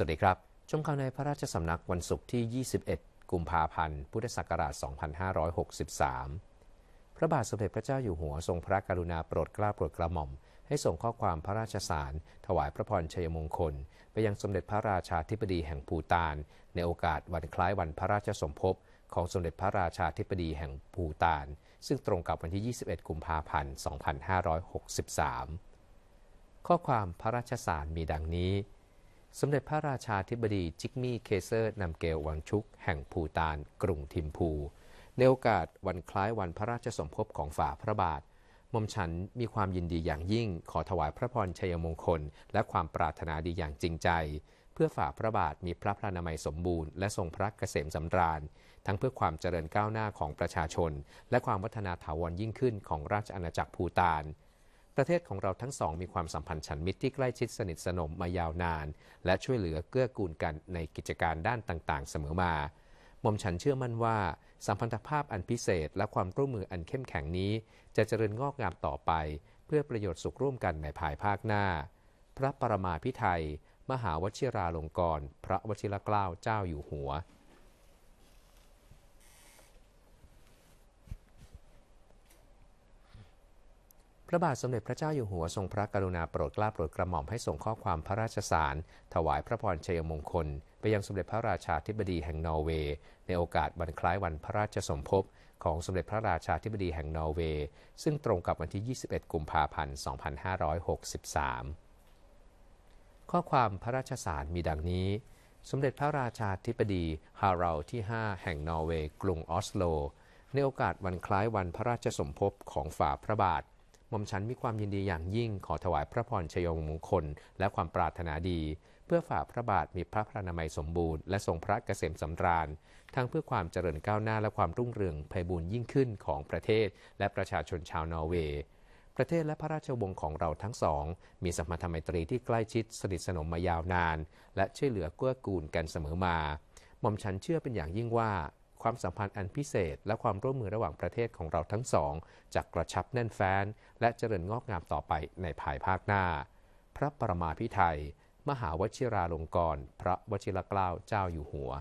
สวัสดีครับ ชมข่าวในพระราชสำนักวันศุกร์ที่ 21 กุมภาพันธ์ พุทธศักราช 2563 พระบาทสมเด็จพระเจ้าอยู่หัวทรงพระกรุณาโปรดเกล้าโปรดกระหม่อม ให้ส่งข้อความพระราชสาร ถวายพระพรชัยมงคล ไปยังสมเด็จพระราชาธิบดีแห่งภูตาน ในโอกาสวันคล้ายวันพระราชสมภพของสมเด็จพระราชาธิบดีแห่งภูตาน ซึ่งตรงกับวันที่ 21 กุมภาพันธ์ 2563 ข้อความพระราชสารมีดังนี้สมเด็จพระราชาธิบดีจิกมี่เคเซอร์นำเกลวังชุก แห่งภูตานกรุงทิมพูในโอกาสวันคล้ายวันพระราชสมภพของฝ่าพระบาทมอมฉันมีความยินดีอย่างยิ่ง ขอถวายพระพรชัยมงคล และความปรารถนาดีอย่างจริงใจ เพื่อฝ่าพระบาทมีพระพรานามัยสมบูรณ์และทรงพระเกษมสำราญ ทั้งเพื่อความเจริญก้าวหน้าของประชาชน และความวัฒนาถาวรยิ่งขึ้นของราชอาณาจักรภูตานประเทศของเราทั้งสองมีความสัมพันธ์ฉันมิตรที่ใกล้ชิดสนิทสนมมายาวนาน และช่วยเหลือเกื้อกูลกันในกิจการด้านต่างๆ เสมอมาหม่อมฉันเชื่อมั่นว่าสัมพันธภาพอันพิเศษและความร่วมมืออันเข้มแข็งนี้ จะเจริญงอกงามต่อไปเพื่อประโยชน์สุขร่วมกันในภายภาคหน้า พระปรมาพิไทยมหาวชิราลงกรณ์พระวชิรเกล้าเจ้าอยู่หัวพระบาทสมเด็จพระเจ้าอยู่หัวทรงพระกรุณาโปรดเกล้าโปรดกระหม่อมให้ส่งข้อความพระราชสาร ถวายพระพรชัยมงคล ไปยังสมเด็จพระราชาธิบดีแห่งนอร์เวย์ ในโอกาสวันคล้ายวันพระราชสมภพของสมเด็จพระราชาธิบดีแห่งนอร์เวย์ ซึ่งตรงกับวันที่ 21กุมภาพันธ์2563ข้อความพระราชสารมีดังนี้ สมเด็จพระราชาธิบดี ฮาราลที่ 5 แห่งนอร์เวย์กรุงออสโลในโอกาสวันคล้ายวันพระราชสมภพของฝ่าพระบาทหม่อมฉันมีความยินดีอย่างยิ่งขอถวายพระพรชยมงคลและความปรารถนาดี เพื่อฝ่าพระบาทมีพระพระนามัยสมบูรณ์และทรงพระเกษมสำราญ ทั้งเพื่อความเจริญก้าวหน้าและความรุ่งเรืองไพบูรยิ่งขึ้นของประเทศ และประชาชนชาวนอร์เวย์ ประเทศและพระราชวงศ์ของเราทั้งสอง มีสมรรถไมตรีที่ใกล้ชิดสนิทสนมมายาวนาน และช่วยเหลือเกื้อกูลกันเสมอมาหม่อมฉันเชื่อเป็นอย่างยิ่งว่าความสัมพันธ์อันพิเศษและความร่วมมือระหว่างประเทศของเราทั้งสองจะกระชับแน่นแฟ้นและเจริญงอกงามต่อไปในภายภาคหน้า พระประมาพิไทย มหาวชิราลงกรณพระวชิรเกล้าเจ้าอยู่หัว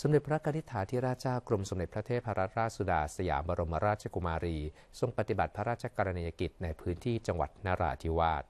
สมเด็จพระนิธิถาธิราชเจ้ากรมสมเด็จพระเทพรัตนราชสุดาสยามบรมราชกุมารี ทรงปฏิบัติพระราชกรณียกิจในพื้นที่จังหวัดนราธิวาส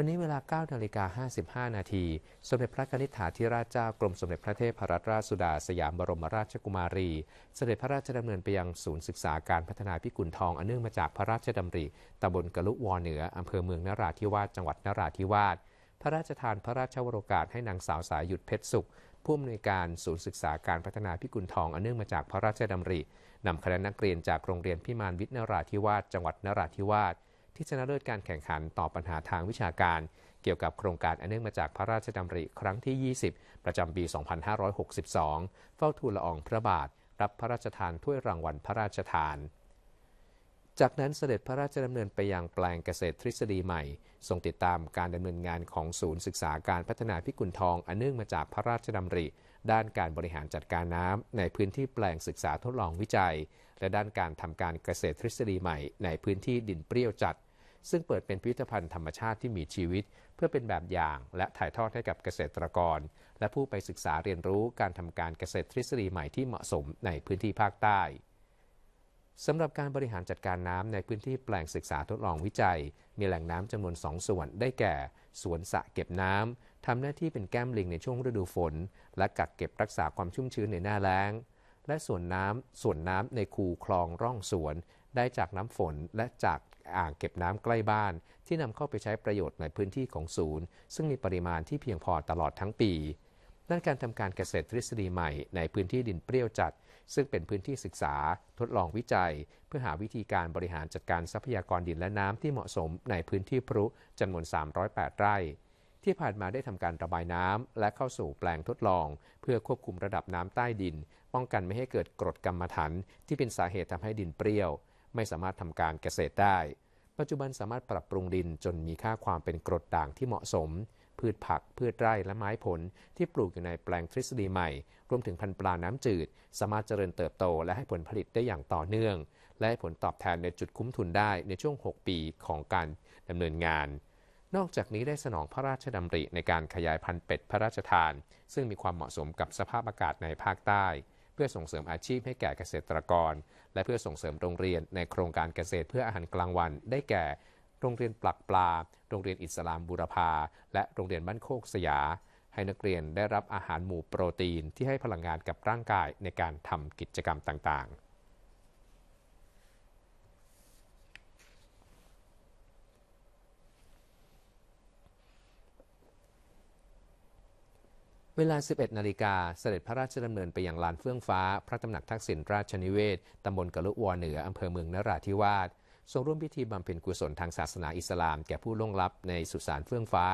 วันนี้เวลา9นาฬิกา55 นาที สมเด็จพระนิธิฐาธิราชเจ้า กรมสมเด็จพระเทพรัตนราชสุดาสยามบรมราชกุมารี เสด็จพระราชดำเนินไปยังศูนย์ศึกษาการพัฒนาพิกุลทองอันเนื่องมาจากพระราชดำริตำบลกะลุวอเหนืออำเภอเมืองนราธิวาสจังหวัดนราธิวาสพระราชทานพระราชวโรกาส ให้นางสาวสายหยุดเพชรสุขผู้อำนวยการศูนย์ศึกษาการพัฒนาพิกุลทองอันเนื่องมาจากพระราชดำรินำคณะนักเรียนจากโรงเรียนพิมานวิทย์นราธิวาสจังหวัดนราธิวาสที่ชนะเลิศการแข่งขันตอบปัญหาทางวิชาการ เกี่ยวกับโครงการอันเนื่องมาจากพระราชดำริ ครั้งที่ 20 ประจำปี 2562 เฝ้าทูลละอองพระบาท รับพระราชทานถ้วยรางวัลพระราชทาน จากนั้นเสด็จพระราชดำเนินไปยังแปลงเกษตรทฤษฎีใหม่ทรงติดตามการดำเนินงานของศูนย์ศึกษาการพัฒนาพิกุลทองอันเนื่องมาจากพระราชดำริ ด้านการบริหารจัดการน้ำในพื้นที่แปลงศึกษาทดลองวิจัย และด้านการทำการเกษตรทฤษฎีใหม่ ในพื้นที่ดินเปรี้ยวจัดซึ่งเปิดเป็นพิพิธภัณฑ์ธรรมชาติที่มีชีวิต เพื่อเป็นแบบอย่าง และถ่ายทอดให้กับเกษตรกร และผู้ไปศึกษาเรียนรู้การทำการเกษตรทฤษฎีใหม่ที่เหมาะสม ในพื้นที่ภาคใต้สำหรับการบริหารจัดการน้ำในพื้นที่แปลงศึกษาทดลองวิจัย มีแหล่งน้ำจำนวน 2 ส่วนได้แก่ สวนสระเก็บน้ำทำหน้าที่เป็นแก้มลิงในช่วงฤดูฝน และกักเก็บรักษาความชุ่มชื้นในหน้าแล้ง และส่วนน้ำส่วนน้ำในคูคลองร่องสวน ได้จากน้ำฝนและจากอ่างเก็บน้ำใกล้บ้านที่นำเข้าไปใช้ประโยชน์ในพื้นที่ของศูนย์ ซึ่งมีปริมาณที่เพียงพอตลอดทั้งปีด้านการทำการเกษตรทฤษฎีใหม่ ในพื้นที่ดินเปรี้ยวจัด ซึ่งเป็นพื้นที่ศึกษา ทดลองวิจัย เพื่อหาวิธีการบริหารจัดการทรัพยากรดินและน้ำที่เหมาะสม ในพื้นที่พรุจำนวน 308 ไร่ที่ผ่านมาได้ทำการระบายน้ำและเข้าสู่แปลงทดลอง เพื่อควบคุมระดับน้ำใต้ดินป้องกันไม่ให้เกิดกรดกรรมถันที่เป็นสาเหตุทำให้ดินเปรี้ยวไม่สามารถทำการเกษตรได้ ปัจจุบันสามารถปรับปรุงดินจนมีค่าความเป็นกรดด่างที่เหมาะสม พืชผัก พืชไร่และไม้ผลที่ปลูกอยู่ในแปลงทฤษฎีใหม่ รวมถึงพันธุ์ปลาน้ำจืด สามารถเจริญเติบโตและให้ผลผลิตได้อย่างต่อเนื่อง และให้ผลตอบแทนในจุดคุ้มทุนได้ในช่วง 6 ปีของการดำเนินงาน นอกจากนี้ได้สนองพระราชดำริในการขยายพันธุ์เป็ดพระราชทาน ซึ่งมีความเหมาะสมกับสภาพอากาศในภาคใต้พื่อส่งเสริมอาชีพให้แก่เกษตรกร และเพื่อส่งเสริมโรงเรียนในโครงการเกษตรเพื่ออาหารกลางวันได้แก่โรงเรียนปลักปลา โรงเรียนอิสลามบูรพาและโรงเรียนบ้านโคกสยา ให้นักเรียนได้รับอาหารหมู่โปรตีนที่ให้พลังงานกับร่างกายในการทำกิจกรรมต่างๆเวลา 11 นาฬิกา เสด็จพระราชดำเนินไปยังลานเฟื่องฟ้า พระตำหนักทักษิณ ราชนิเวศ ตำบลกะลุวอเหนือ อำเภอเมืองนราธิวาส ทรงร่วมพิธีบำเพ็ญกุศลทางศาสนาอิสลามแก่ผู้ล่วงลับในสุสานเฟื่องฟ้า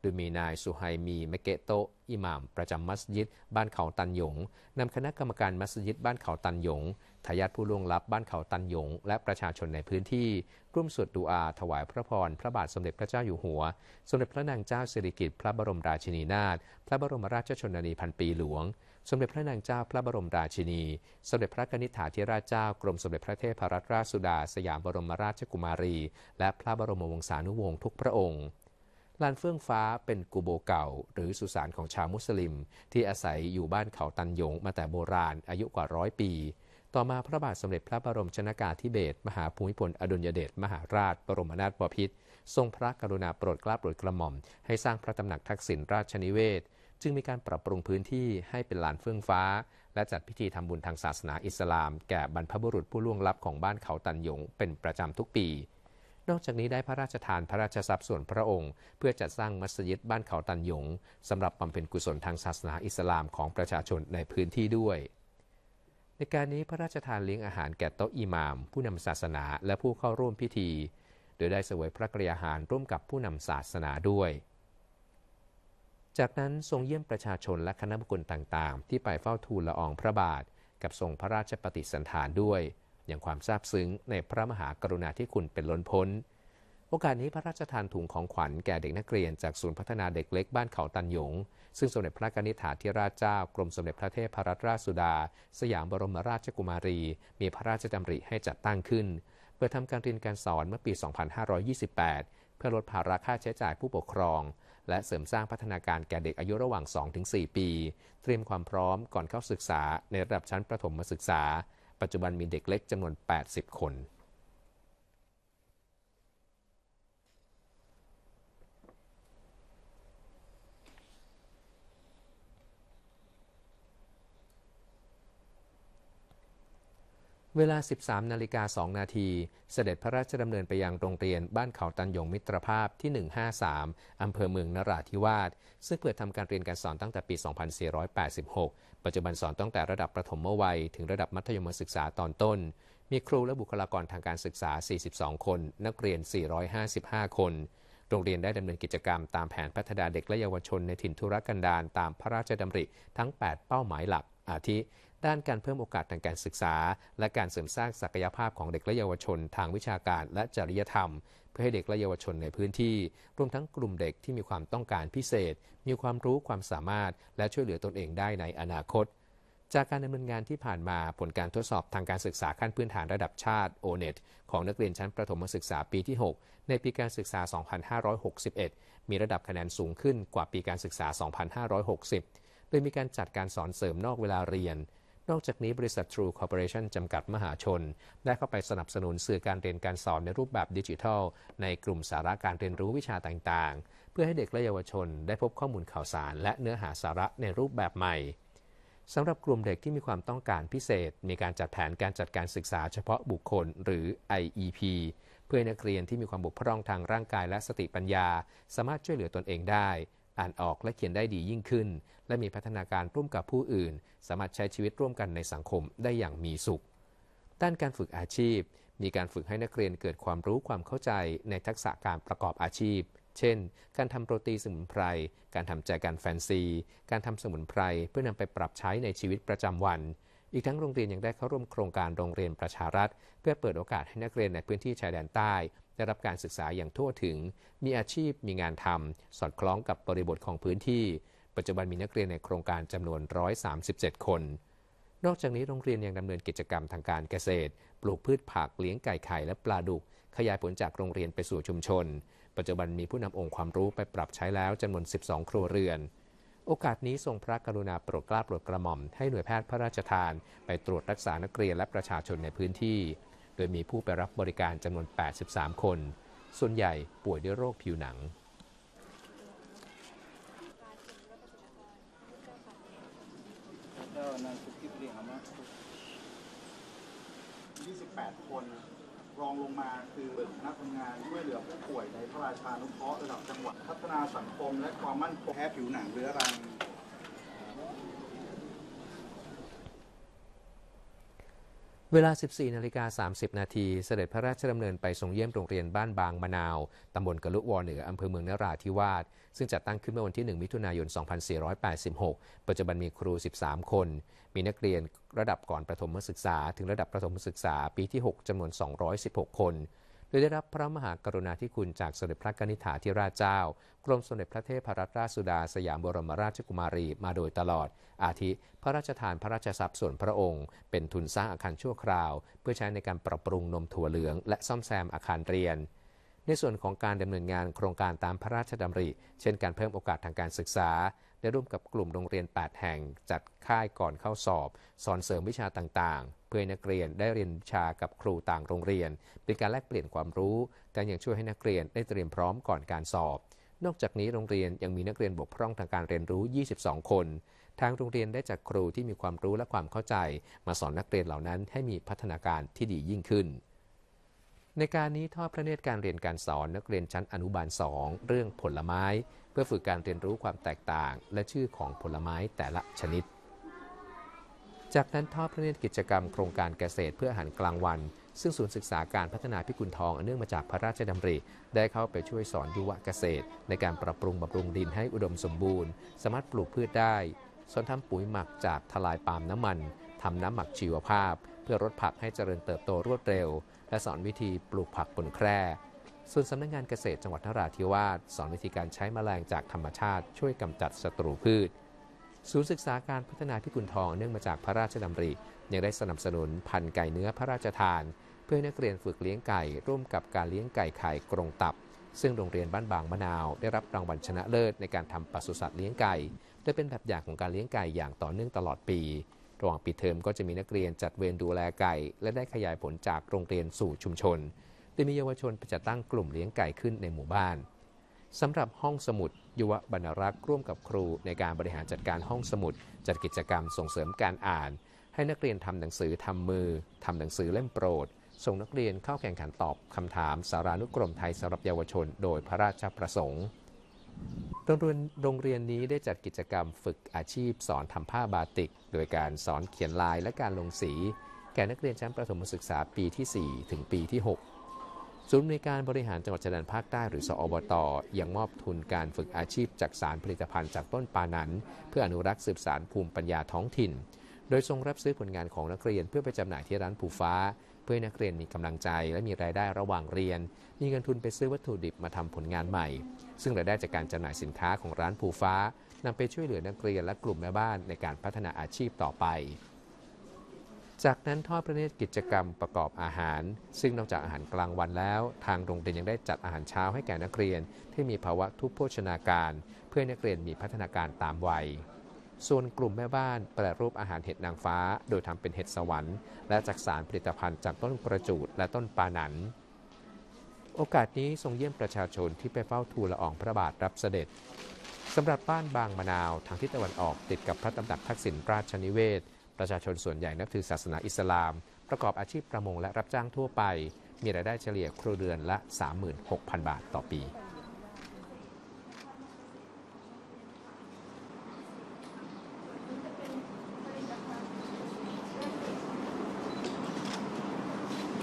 โดยมีนาย สุไฮมีเมเกโตอิหม่าม ประจำมัสยิดบ้านเขาตันหยง นำคณะกรรมการมัสยิดบ้านเขาตันหยงทายาทผู้ล่วงลับบ้านเขาตันหยง และประชาชนในพื้นที่ร่วมสวดดูอาถวายพระพรพระบาทสมเด็จพระเจ้าอยู่หัว สมเด็จพระนางเจ้าสิริกิติ์พระบรมราชินีนาถพระบรมราชชนนีพันปีหลวง สมเด็จพระนางเจ้าพระบรมราชินี สมเด็จพระนิษฐาธิราชเจ้ากรมสมเด็จพระเทพรัตนราชสุดา สยามบรมราชกุมารี และพระบรมวงศานุวงศ์ทุกพระองค์ลานเฟื่องฟ้าเป็นกูโบเก่า หรือสุสานของชาวมุสลิม ที่อาศัยอยู่บ้านเขาตันยง มาแต่โบราณ อายุกว่าร้อยปีต่อมาพระบาทสมเด็จพระบรมชนากาธิเบศรมหาภูมิพลอดุลยเดชมหาราชบรมนาถบพิตรทรงพระกรุณาโปรดเกล้าโปรดกระหม่อม ให้สร้างพระตำหนักทักษิณราชนิเวศ จึงมีการปรับปรุงพื้นที่ให้เป็นลานเฟื่องฟ้า และจัดพิธีทำบุญทางศาสนาอิสลามแก่บรรพบุรุษผู้ล่วงลับของบ้านเขาตันยง เป็นประจำทุกปี นอกจากนี้ได้พระราชทานพระราชทรัพย์ส่วนพระองค์ เพื่อจัดสร้างมัสยิดบ้านเขาตันยงสำหรับบำเพ็ญกุศลทางศาสนาอิสลามของประชาชนในพื้นที่ด้วยในการนี้พระราชทานเลี้ยงอาหารแก่โต๊ะอิหมามผู้นำศาสนาและผู้เข้าร่วมพิธี โดยได้เสวยพระกรยาหารร่วมกับผู้นำศาสนาด้วย จากนั้นทรงเยี่ยมประชาชนและคณะบุคคลต่าง ๆ ที่ไปเฝ้าทูลละอองพระบาทกับทรงพระราชปฏิสันถานด้วย อย่างความซาบซึ้งในพระมหากรุณาธิคุณเป็นล้นพ้นโอกาสนี้พระราชทานถุงของขวัญแก่เด็กนักเรียนจากศูนย์พัฒนาเด็กเล็กบ้านเขาตันหยง ซึ่งสมเด็จพระนิธิถาธิราชเจ้ากรมสมเด็จพระเทพรัตนราชสุดาสยามบรมราชกุมารี มีพระราชดำริให้จัดตั้งขึ้น เพื่อทำการเรียนการสอนเมื่อปี 2528 เพื่อลดภาระค่าใช้จ่ายผู้ปกครอง และเสริมสร้างพัฒนาการแก่เด็กอายุระหว่าง 2-4 ปีเตรียมความพร้อมก่อนเข้าศึกษาในระดับชั้นประถมศึกษาปัจจุบันมีเด็กเล็กจำนวน 80 คนเวลา 13 นาฬิกา 2 นาที เสด็จพระราชดำเนินไปยังโรงเรียนบ้านเขาตันยงมิตรภาพที่ 153 อำเภอเมืองนราธิวาส ซึ่งเปิดทำการเรียนการสอนตั้งแต่ปี 2486 ปัจจุบันสอนตั้งแต่ระดับประถมวัยถึงระดับมัธยมศึกษาตอนต้น มีครูและบุคลากรทางการศึกษา 42 คน นักเรียน 455 คน โรงเรียนได้ดำเนินกิจกรรมตามแผนพัฒนาเด็กและเยาวชนในถิ่นทุรกันดารตามพระราชดำริทั้ง 8 เป้าหมายหลัก อาทิด้านการเพิ่มโอกาสทางการศึกษา และการเสริมสร้างศักยภาพของเด็กและเยาวชน ทางวิชาการและจริยธรรม เพื่อให้เด็กและเยาวชนในพื้นที่รวมทั้งกลุ่มเด็กที่มีความต้องการพิเศษ มีความรู้ความสามารถ และช่วยเหลือตนเองได้ในอนาคต จากการดำเนินงานที่ผ่านมา ผลการทดสอบทางการศึกษาขั้นพื้นฐานระดับชาติ ONET ของนักเรียนชั้นประถมศึกษาปีที่ 6 ในปีการศึกษา 2561 มีระดับคะแนนสูงขึ้นกว่าปีการศึกษา 2560โดยมีการจัดการสอนเสริมนอกเวลาเรียนนอกจากนี้บริษัท True Corporation จำกัดมหาชน ได้เข้าไปสนับสนุนสื่อการเรียนการสอนในรูปแบบดิจิทัล ในกลุ่มสาระการเรียนรู้วิชาต่าง ๆ เพื่อให้เด็กและเยาวชนได้พบข้อมูลข่าวสารและเนื้อหาสาระในรูปแบบใหม่ สำหรับกลุ่มเด็กที่มีความต้องการพิเศษ มีการจัดแผนการจัดการศึกษาเฉพาะบุคคลหรือ IEP เพื่อนักเรียนที่มีความบกพร่องทางร่างกายและสติปัญญา สามารถช่วยเหลือตนเองได้อ่านออกและเขียนได้ดียิ่งขึ้น และมีพัฒนาการร่วมกับผู้อื่น สามารถใช้ชีวิตร่วมกันในสังคมได้อย่างมีสุขด้านการฝึกอาชีพ มีการฝึกให้นักเรียนเกิดความรู้ความเข้าใจในทักษะการประกอบอาชีพ เช่น การทำโปรตีสมุนไพร การทำแจกันแฟนซี การทำสมุนไพรเพื่อนำไปปรับใช้ในชีวิตประจำวัน อีกทั้งโรงเรียนยังได้เข้าร่วมโครงการโรงเรียนประชารัฐ เพื่อเปิดโอกาสให้นักเรียนในพื้นที่ชายแดนใต้ได้รับการศึกษาอย่างทั่วถึง มีอาชีพ มีงานทำ สอดคล้องกับบริบทของพื้นที่ ปัจจุบันมีนักเรียนในโครงการจำนวน 137 คน นอกจากนี้โรงเรียนยังดำเนินกิจกรรมทางการเกษตร ปลูกพืชผัก เลี้ยงไก่ไข่และปลาดุก ขยายผลจากโรงเรียนไปสู่ชุมชน ปัจจุบันมีผู้นำองค์ความรู้ไปปรับใช้แล้วจำนวน 12 ครัวเรือน โอกาสนี้ทรงพระกรุณาโปรดเกล้าโปรดกระหม่อม ให้หน่วยแพทย์พระราชทาน ไปตรวจรักษานักเรียนและประชาชนในพื้นที่โดยมีผู้ไปรับบริการจำนวน 83 คน ส่วนใหญ่ป่วยด้วยโรคผิวหนัง 28 คนรองลงมาคือคณะทำงานช่วยเหลือผู้ป่วยในพระราชานุเคราะห์ระดับจังหวัด พัฒนาสังคมและความมั่นคง แพ้ผิวหนังเรื้อรังเวลา 14 นาฬิกา 30 นาที เสด็จพระราชดำเนินไปทรงเยี่ยมโรงเรียนบ้านบางมะนาว ตำบลกะลุวอเหนือ อำเภอเมืองนราธิวาส ซึ่งจัดตั้งขึ้นเมื่อวันที่ 1 มิถุนายน 2486 ปัจจุบันมีครู 13 คน มีนักเรียนระดับก่อนประถมศึกษาถึงระดับประถมศึกษาปีที่ 6 จำนวน 216 คนโดยได้รับพระมหากรุณาธิคุณจากสมเด็จพระกนิษฐาธิราชเจ้า กรมสมเด็จพระเทพรัตนราชสุดา สยามบรมราชกุมารีมาโดยตลอด อาทิพระราชทานพระราชทรัพย์ส่วนพระองค์ เป็นทุนสร้างอาคารชั่วคราว เพื่อใช้ในการปรับปรุงนมถั่วเหลืองและซ่อมแซมอาคารเรียน ในส่วนของการดำเนินงานโครงการตามพระราชดำริ เช่นการเพิ่มโอกาสทางการศึกษาได้ร่วมกับกลุ่มโรงเรียน8แห่งจัดค่ายก่อนเข้าสอบ สอนเสริมวิชาต่างๆ เพื่อให้นักเรียนได้เรียนวิชากับครูต่างโรงเรียน เป็นการแลกเปลี่ยนความรู้แต่ยังช่วยให้นักเรียนได้เตรียมพร้อมก่อนการสอบ นอกจากนี้โรงเรียนยังมีนักเรียนบกพร่องทางการเรียนรู้ 22 คน ทางโรงเรียนได้จากครูที่มีความรู้และความเข้าใจ มาสอนนักเรียนเหล่านั้นให้มีพัฒนาการที่ดียิ่งขึ้น ในการนี้ทอดพระเนตรการเรียนการสอน นักเรียนชั้นอนุบาล 2 เรื่องผลไม้พื่อฝึกการเรียนรู้ความแตกต่าง และชื่อของผลไม้แต่ละชนิด จากนั้นทอดพระเนตรกิจกรรมโครงการเกษตรเพื่ออาหารกลางวัน ซึ่งศูนย์ศึกษาการพัฒนาพิกุลทองอเนื่องมาจากพระราชดำริ ได้เข้าไปช่วยสอนยุวเกษตร ในการปรับปรุงบำรุงดินให้อุดมสมบูรณ์ สามารถปลูกพืชได้สอนทำปุ๋ยหมักจากทลายปาล์มน้ำมันทำน้ำหมักชีวภาพ เพื่อรดผักให้เจริญเติบโตรวดเร็ว และสอนวิธีปลูกผักบนแคร่ส่วนสำนักงงานเกษตรจังหวัดนราธิวาสสอนวิธีการใช้แมลงจากธรรมชาติ ช่วยกำจัดศัตรูพืช ศูนย์ศึกษาการพัฒนาพิกุลทองเนื่องมาจากพระราชดำริ ยังได้สนับสนุนพันไก่เนื้อพระราชทาน เพื่อนักเรียนฝึกเลี้ยงไก่ ร่วมกับการเลี้ยงไก่ไข่กรงตับ ซึ่งโรงเรียนบ้านบางมะนาวได้รับรางวัลชนะเลิศในการทำปศุสัตว์เลี้ยงไก่โดยเป็นแบบอย่างของการเลี้ยงไก่อย่างต่อเนื่องตลอดปีระหว่างปิดเทอมก็จะมีนักเรียนจัดเวรดูแลไก่ และได้ขยายผลจากโรงเรียนสู่ชุมชนได้มีเยาวชนจัดตั้งกลุ่มเลี้ยงไก่ขึ้นในหมู่บ้าน สำหรับห้องสมุด ยุวบรรณรักษ์ร่วมกับครูในการบริหารจัดการห้องสมุด จัดกิจกรรมส่งเสริมการอ่าน ให้นักเรียนทำหนังสือทำมือทำหนังสือเล่มโปรดส่งนักเรียนเข้าแข่งขันตอบคำถาม สารานุกรมไทยสำหรับเยาวชน โดยพระราชประสงค์โรงเรียนโรงเรียนนี้ได้จัดกิจกรรมฝึกอาชีพสอนทำผ้าบาติก โดยการสอนเขียนลายและการลงสี แก่นักเรียนชั้นประถมศึกษาปีที่4ถึงปีที่ 6ศูนย์บริการบริหารจังหวัดชายแดนภาคใต้หรือสอบตอยังมอบทุนการฝึกอาชีพจากสารผลิตภัณฑ์จากต้นปานันเพื่ออนุรักษ์สืบสารภูมิปัญญาท้องถิ่น โดยทรงรับซื้อผลงานของนักเรียนเพื่อไปจำหน่ายที่ร้านผู้ฟ้า เพื่อนักเรียนมีกำลังใจและมีรายได้ระหว่างเรียน มีเงินทุนไปซื้อวัตถุดิบมาทำผลงานใหม่ ซึ่งรายได้จากการจำหน่ายสินค้าของร้านผู้ฟ้านำไปช่วยเหลือนักเรียนและกลุ่มแม่บ้านในการพัฒนาอาชีพต่อไปจากนั้นทอดพระเนตรกิจกรรมประกอบอาหาร ซึ่งนอกจากอาหารกลางวันแล้ว ทางโรงเรียนยังได้จัดอาหารเช้าให้แก่นักเรียน ที่มีภาวะทุพโภชนาการ เพื่อนักเรียนมีพัฒนาการตามวัย ส่วนกลุ่มแม่บ้านแปรรูปอาหารเห็ดนางฟ้า โดยทำเป็นเห็ดสวรรค์ และจากสารผลิตภัณฑ์จากต้นประจูดและต้นปาหนัน โอกาสนี้ทรงเยี่ยมประชาชนที่ไปเฝ้าทูลละอองพระบาทรับเสด็จสำหรับบ้านบางมะนาว ทางทิศตะวันออกติดกับพระตำหนักทักษิณราชนิเวศประชาชนส่วนใหญ่นับถือศาสนาอิสลาม ประกอบอาชีพประมงและรับจ้างทั่วไป มีรายได้เฉลี่ยครัวเรือนละ 36,000 บาทต่อปี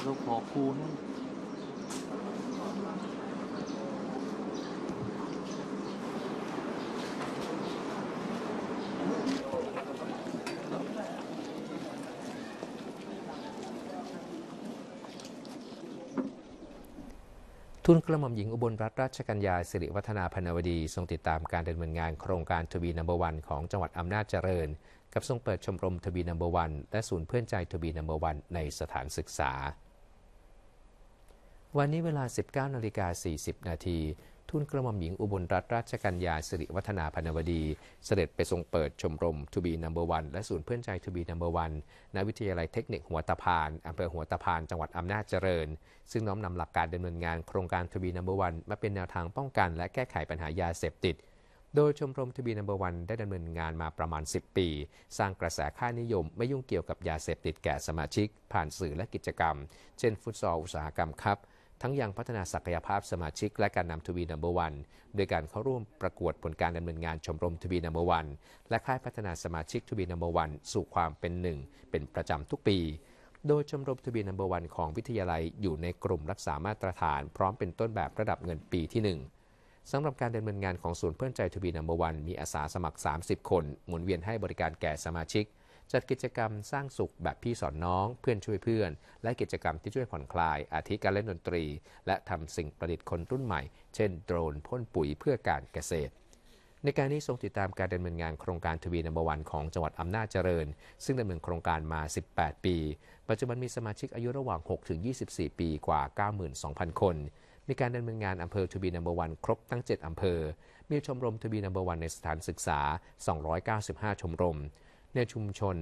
ลูาขอคูให้ทุนกระหม่อมหญิงอุบลรัตนราชกัญญาสิริวัฒนาพนวดี ทรงติดตามการดำเนินงานโครงการทวีนัมเบอร์วันของจังหวัดอำนาจเจริญ กับทรงเปิดชมรมทวีนัมเบอร์วันและศูนย์เพื่อนใจทวีนัมเบอร์วันในสถานศึกษา วันนี้เวลา 19นาฬิกา40 นาทีทุนกระหม่อมหญิงอุบลรัตนราชกัญญา สิริวัฒนาพนวดี เสด็จไปทรงเปิดชมรมทูบีนัมเบอร์วันและศูนย์เพื่อนใจทูบีนัมเบอร์วันณวิทยาลัยเทคนิคหัวตะพานอำเภอหัวตะพานจังหวัดอำนาจเจริญ ซึ่งน้อมนำหลักการดำเนินงานโครงการทูบีนัมเบอร์วันมาเป็นแนวทางป้องกันและแก้ไขปัญหายาเสพติดโดยชมรมทบีนัมเบอร์วันได้ดำเนินงานมาประมาณ 10 ปี สร้างกระแสค่านิยม ไม่ยุ่งเกี่ยวกับยาเสพติดแก่สมาชิก ผ่านสื่อและกิจกรรม เช่น ฟุตซอลอุตสาหกรรมครับทั้งยังพัฒนาศักยภาพสมาชิกและการนำทวีนัมเบอร์วันโดยการเข้าร่วมประกวดผลการดำเนินงานชมรมทวีนัมเบอร์วันและค่ายพัฒนาสมาชิกทวีนัมเบอร์วันสู่ความเป็นหนึ่ง เป็นประจำทุกปี โดยชมรมทวีนัมเบอร์วันของวิทยาลัยอยู่ในกลุ่มรักษามาตรฐาน พร้อมเป็นต้นแบบระดับเงินปีที่ 1สำหรับการดำเนินงานของศูนย์เพื่อนใจทวีนัมเบอร์วันมีอาสาสมัคร 30 คน หมุนเวียนให้บริการแก่สมาชิกจัดกิจกรรมสร้างสุขแบบพี่สอนน้องเพื่อนช่วยเพื่อน และกิจกรรมที่ช่วยผ่อนคลายอาทิการเล่นดนตรี และทำสิ่งประดิษฐ์คนรุ่นใหม่ เช่นโดรนพ่นปุ๋ยเพื่อการเกษตร ในการนี้ทรงติดตามการดำเนินงานโครงการทวีนัมบวันของจังหวัดอำนาจเจริญ ซึ่งดำเนินโครงการมา 18 ปี ปัจจุบันมีสมาชิกอายุระหว่าง6ถึง24 ปีกว่า 92,000 คนมีการดำเนินงานอำเภอทวีนัมบวันครบทั้ง 7อำเภอ มีชมรมทวีนัมบวันในสถานศึกษา 295 ชมรมในชุมชน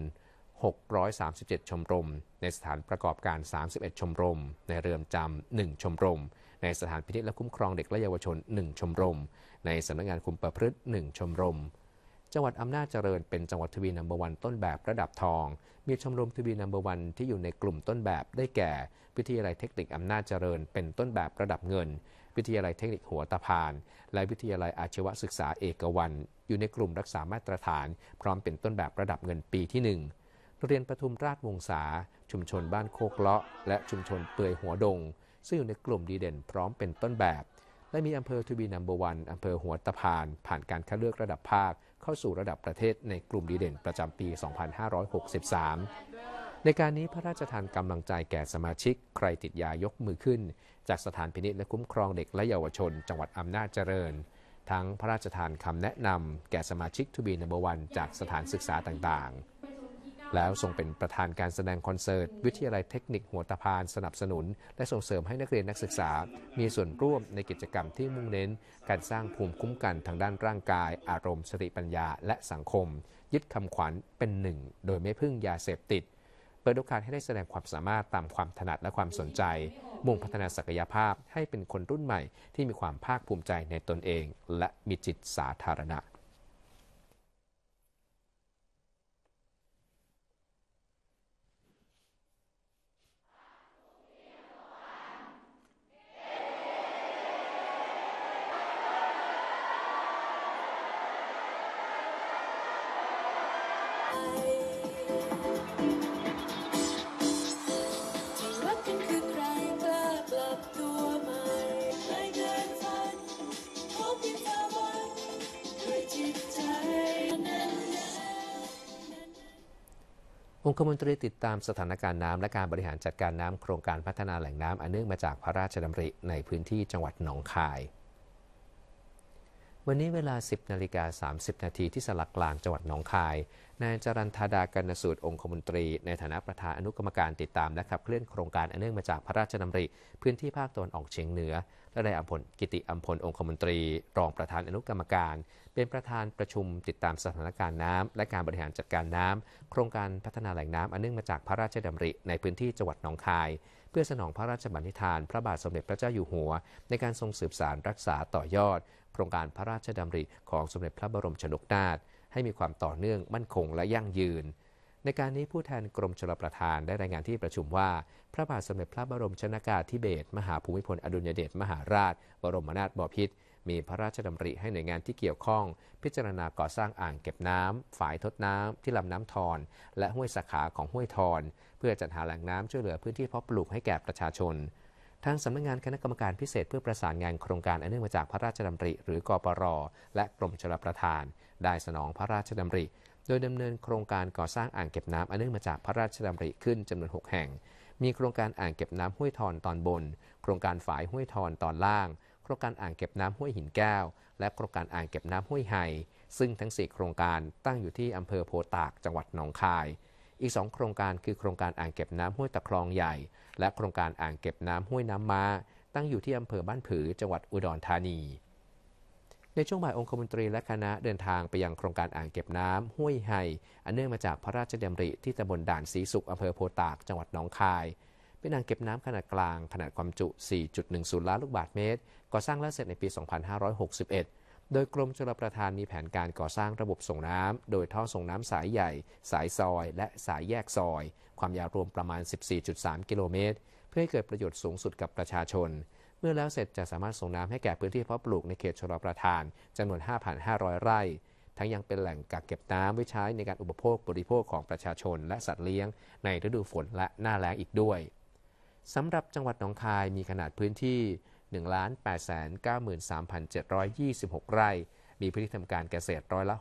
637 ชมรม ในสถานประกอบการ 31 ชมรม ในเรือนจำ1ชมรม ในสถานพินิจและคุ้มครองเด็กและเยาวชน 1 ชมรม ในสำนักงานคุมประพฤติ1ชมรม จังหวัดอำนาจเจริญเป็นจังหวัดทวีนัมเบอร์วันต้นแบบระดับทอง มีชมรมทวีนัมเบอร์วันที่อยู่ในกลุ่มต้นแบบได้แก่วิทยาลัยเทคนิคอำนาจเจริญ เป็นต้นแบบระดับเงินวิทยาลัยเทคนิคหัวตะพาน และวิทยาลัยอาชีวศึกษาเอกวัน อยู่ในกลุ่มรักษามาตรฐาน พร้อมเป็นต้นแบบระดับเงินปีที่1เรียนปทุมราชวงศาชุมชนบ้านโคกเลาะและชุมชนเปื่อยหัวดง ซึ่งอยู่ในกลุ่มดีเด่นพร้อมเป็นต้นแบบและมีอำเภอทวบีนัมเบอร์วันอำเภอหัวตะพานผ่านการคัดเลือกระดับภาคเข้าสู่ระดับประเทศในกลุ่มดีเด่นประจำปี 2563ในการนี้พระราชทานกำลังใจแก่สมาชิก ใครติดยายกมือขึ้น จากสถานพินิจและคุ้มครองเด็กและเยาวชน จังหวัดอำนาจเจริญ ทั้งพระราชทานคำแนะนำ แก่สมาชิกทูบีนบวันจากสถานศึกษาต่าง ๆ แล้วทรงเป็นประธานการแสดงคอนเสิร์ต วิทยาลัยเทคนิคหัวตะพาน สนับสนุน และส่งเสริมให้นักเรียนนักศึกษา มีส่วนร่วมในกิจกรรมที่มุ่งเน้น การสร้างภูมิคุ้มกันทางด้านร่างกาย อารมณ์สติปัญญาและสังคม ยึดคำขวัญเป็นหนึ่งโดยไม่พึ่งยาเสพติดเปิดโอกาสให้ได้แสดงความสามารถตามความถนัดและความสนใจ มุ่งพัฒนาศักยภาพให้เป็นคนรุ่นใหม่ที่มีความภาคภูมิใจในตนเองและมีจิตสาธารณะตรีติดตามสถานการณ์น้ำและการบริหารจัดการน้ำโครงการพัฒนาแหล่งน้ำอันเนื่องมาจากพระราชดำริในพื้นที่จังหวัดหนองคายวันนี้เวลา 10 นาฬิกา30 นาทีที่สลักกลางจังหวัดหนองคาย นายจรันธาดากันสูตร องคมนตรี ในฐานะประธานอนุกรรมการติดตามและขับ เคลื่อนโครงการอันเนื่องมาจากพระราชดำริพื้นที่ภาคตะวันออกเฉียงเหนือ และนายอัมพล กิติอัมพลองคมนตรีรองประธานอนุกรรมการ เป็นประธานประชุม ติดตามสถานการณ์น้ำและการบริหารจัดการน้ำ โครงการพัฒนาแหล่งน้ำอันเนื่องมาจากพระราชดำริในพื้นที่จังหวัดหนองคายเพื่อสนองพระราชบัญญัติฐาน พระบาทสมเด็จพระเจ้าอยู่หัว ในการทรงสืบสารรักษาต่อยอด โครงการพระราชดำริของสมเด็จพระบรมชนกนาถให้มีความต่อเนื่องมั่นคงและยั่งยืนในการนี้ผู้แทนกรมชลประทานได้รายงานที่ประชุมว่า พระบาทสมเด็จพระบรมชนากาธิเบศรมหาภูมิพล อดุลยเดชมหาราช บรมนาถบพิตรมีพระราชดำริให้หน่วยงานที่เกี่ยวข้อง พิจารณาก่อสร้างอ่างเก็บน้ำฝายทดน้ำที่ลำน้ำทอนและห้วยสาขาของห้วยทอน เพื่อจัดหาแหล่งน้ำช่วยเหลือพื้นที่เพาะปลูกให้แก่ประชาชนทางสำนักงงานคณะกรรมการพิเศษเพื่อประสานงานโครงการอันเนื่องมาจากพระราชดำริหรือกปรและกรมชลประทาน ได้สนองพระราชดำริโดยดำเนินโครงการก่อสร้างอ่างเก็บน้ำอันเนื่องมาจากพระราชดำริขึ้นจำนวน 6 แห่ง มีโครงการอ่างเก็บน้ำห้วยทอนตอนบน โครงการฝายห้วยทอนตอนล่าง โครงการอ่างเก็บน้ำห้วยหินแก้ว และโครงการอ่างเก็บน้ำห้วยไห่ซึ่งทั้ง 4 โครงการตั้งอยู่ที่อำเภอโพตากจังหวัดหนองคาย อีก 2 โครงการคือโครงการอ่างเก็บน้ำห้วยตะคลองใหญ่ และโครงการอ่างเก็บน้ำห้วยน้ำมาตั้งอยู่ที่อำเภอบ้านผือจังหวัดอุดรธานีในช่วงบ่ายองคมนตรีและคณะเดินทางไปยังโครงการอ่างเก็บน้ำห้วยไห่อันเนื่องมาจากพระราชดำริที่ตำบลด่านสีสุขอำเภอโพตาก จังหวัดหนองคาย เป็นอ่างเก็บน้ำขนาดกลาง ขนาดความจุ 4.10 ล้านลูกบาศก์เมตร ก่อสร้างและเสร็จในปี 2561 โดยกรมชลประทานมีแผนการก่อสร้างระบบส่งน้ำ โดยท่อส่งน้ำสายใหญ่ สายซอย และสายแยกซอย ความยาวรวมประมาณ 14.3 กิโลเมตร เพื่อให้เกิดประโยชน์สูงสุดกับประชาชนมื่อแล้วเสร็จจะสามารถส่งน้ำให้แก่พื้นที่เพาะปลูกในเขตชลประทานจำนวน 5,500 ไร่ ทั้งยังเป็นแหล่งกักเก็บน้ำไว้ใช้ในการอุปโภคบริโภคของประชาชน และสัตว์เลี้ยง ในฤดูฝนและหน้าแล้งอีกด้วย สำหรับจังหวัดหนองคายมีขนาดพื้นที่ 1,893,726 ไร่ มีพื้นที่ทำการเกษตรร้อยละ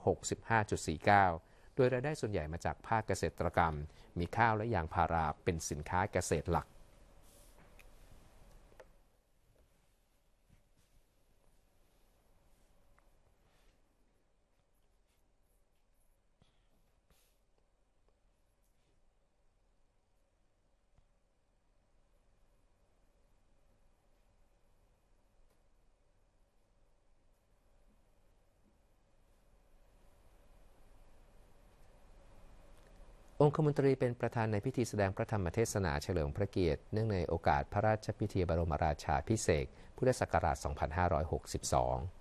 65.49 โดยรายได้ส่วนใหญ่มาจากภาคเกษตรกรรม มีข้าวและยางพาราเป็นสินค้าเกษตรหลักองคมนตรีเป็นประธานในพิธีแสดงพระธรรมเทศนาเฉลิมพระเกียรติเนื่องในโอกาสพระราชพิธีบรมราชาพิเศษพุทธศักราช 2562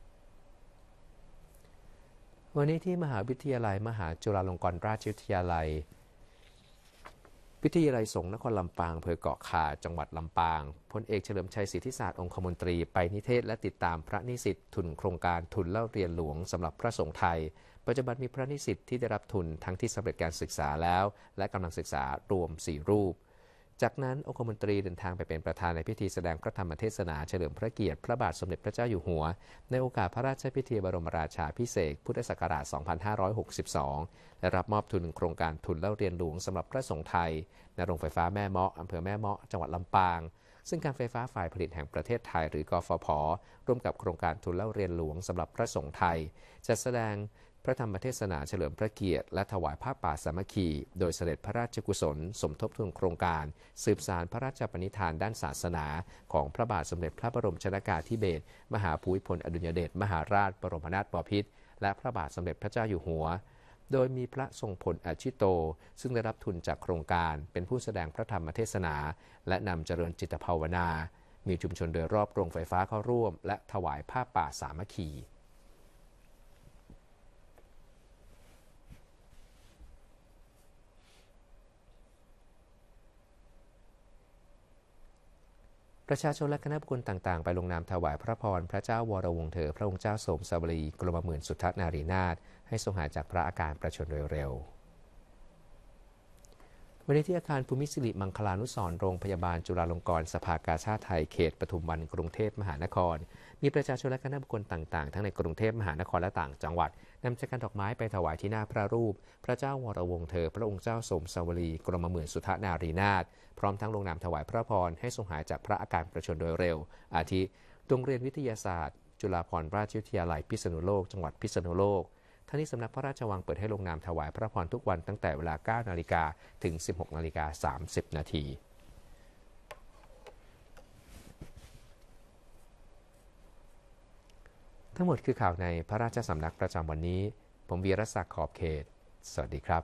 วันนี้ที่มหาวิทยาลัย มหาจุฬาลงกรณราชวิทยาลัย พิทยาลัยสงฆ์นครลำปางเภอเกาะคา จังหวัดลำปาง พลเอกเฉลิมชัยศิทธิศาสตร์องคมนตรีไปนิเทศและติดตามพระนิสิตทุนโครงการทุนเล่าเรียนหลวงสำหรับพระสงฆ์ไทยปัจจุบันมีพระนิสิตที่ได้รับทุนทั้งที่สำเร็จการศึกษาแล้ว และกำลังศึกษารวม 4 รูป จากนั้นองคมนตรีเดินทางไปเป็นประธานในพิธีแสดงพระธรรมเทศนาเฉลิมพระเกียรติพระบาทสมเด็จพระเจ้าอยู่หัว ในโอกาสพระราชพิธีบรมราชาพิเศษพุทธศักราช 2562และรับมอบทุนโครงการทุนเล่าเรียนหลวงสำหรับพระสงฆ์ไทยในโรงไฟฟ้าแม่เมาะอำเภอแม่เมาะจังหวัดลำปาง ซึ่งการไฟฟ้าฝ่ายผลิตแห่งประเทศไทยหรือกฟผร่วมกับโครงการทุนเล่าเรียนหลวงสำหรับพระสงฆ์ไทยจะแสดงพระธรรมเทศนาเฉลิมพระเกียรติ และถวายผ้าป่าสามัคคี โดยเสด็จพระราชกุศลสมทบทุนโครงการ สืบสารพระราชปณิธานด้านศาสนา ของพระบาทสมเด็จพระบรมชนากาธิเบศรมหาภูมิพลอดุญเดชมหาราชบรมนาถบพิตรและพระบาท สมเด็จพระเจ้าอยู่หัว โดยมีพระทรงผลอชิโต ซึ่งได้รับทุนจากโครงการ เป็นผู้แสดงพระธรรมเทศนา และนำเจริญจิตภาวนา มีชุมชนโดยรอบโรงไฟฟ้าเข้าร่วม และถวายผ้าป่าสามัคคีประชาชนและคณะบุคคลต่างๆไปลงนามถวายพระพรพระเจ้าวรวงเธอพระองค์เจ้าสมสวรีกรมหมื่นสุทธนารีนาถให้ทรงหายจากพระอาการประชนโดยเร็ววันนี้ที่อาคารภูมิสิริมังคลานุสรโรงพยาบาลจุฬาลงกรณ์สภากาชาติไทยเขตปทุมวันกรุงเทพมหานคร มีประชาชนและคณะบุคคลต่าง ๆ ทั้งในกรุงเทพมหานครและต่างจังหวัดนำจักรดอกไม้ไปถวายที่หน้าพระรูป พระเจ้าวรวงเธอ พระองค์เจ้าสมสวรีกรมหมื่นสุทนารีนาถพร้อมทั้งลงนามถวายพระพร ให้ทรงหายจากพระอาการประชนโดยเร็ว อาทิโรงเรียนวิทยาศาสตร์ จุฬาภรณราชวิทยาลัยพิษณุโลกจังหวัดพิษณุโลกท่านี้สำนักพระราชวังเปิดให้ลงนามถวายพระพรทุกวันตั้งแต่เวลา9นาฬิกาถึง 16นาฬิกา30นาที ทั้งหมดคือข่าวในพระราชสำนักประจำวันนี้ ผมวีรศักดิ์ขอบเขต สวัสดีครับ